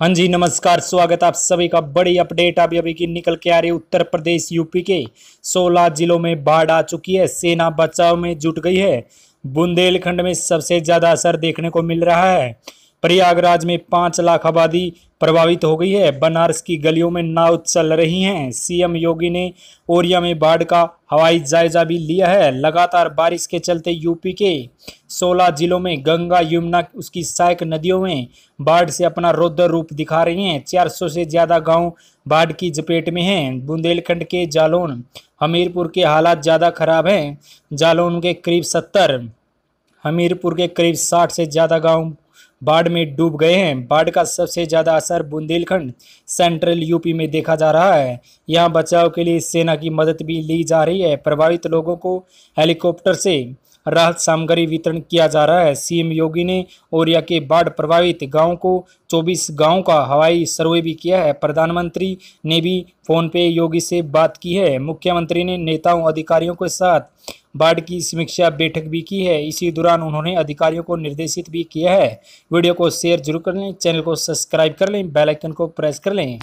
हाँ जी नमस्कार स्वागत आप सभी का बड़ी अपडेट अभी अभी की निकल के आ रही है उत्तर प्रदेश यूपी के 16 जिलों में बाढ़ आ चुकी है सेना बचाव में जुट गई है बुंदेलखंड में सबसे ज़्यादा असर देखने को मिल रहा है प्रयागराज में पाँच लाख आबादी प्रभावित हो गई है बनारस की गलियों में नाव चल रही हैं सीएम योगी ने ओरिया में बाढ़ का हवाई जायजा भी लिया है लगातार बारिश के चलते यूपी के 16 जिलों में गंगा यमुना उसकी सहायक नदियों में बाढ़ से अपना रौद्र रूप दिखा रही हैं 400 से ज़्यादा गांव बाढ़ की चपेट में हैं बुंदेलखंड के जालौन हमीरपुर के हालात ज़्यादा खराब हैं जालौन के करीब सत्तर हमीरपुर के करीब साठ से ज़्यादा गाँव बाढ़ में डूब गए हैं बाढ़ का सबसे ज़्यादा असर बुंदेलखंड सेंट्रल यूपी में देखा जा रहा है यहाँ बचाव के लिए सेना की मदद भी ली जा रही है प्रभावित लोगों को हेलीकॉप्टर से राहत सामग्री वितरण किया जा रहा है सीएम योगी ने ओरिया के बाढ़ प्रभावित गाँव को चौबीस गाँव का हवाई सर्वे भी किया है प्रधानमंत्री ने भी फोन पे योगी से बात की है मुख्यमंत्री ने नेताओं अधिकारियों के साथ बाढ़ की समीक्षा बैठक भी की है इसी दौरान उन्होंने अधिकारियों को निर्देशित भी किया है वीडियो को शेयर जरूर कर लें चैनल को सब्सक्राइब कर लें बेल आइकन को प्रेस कर लें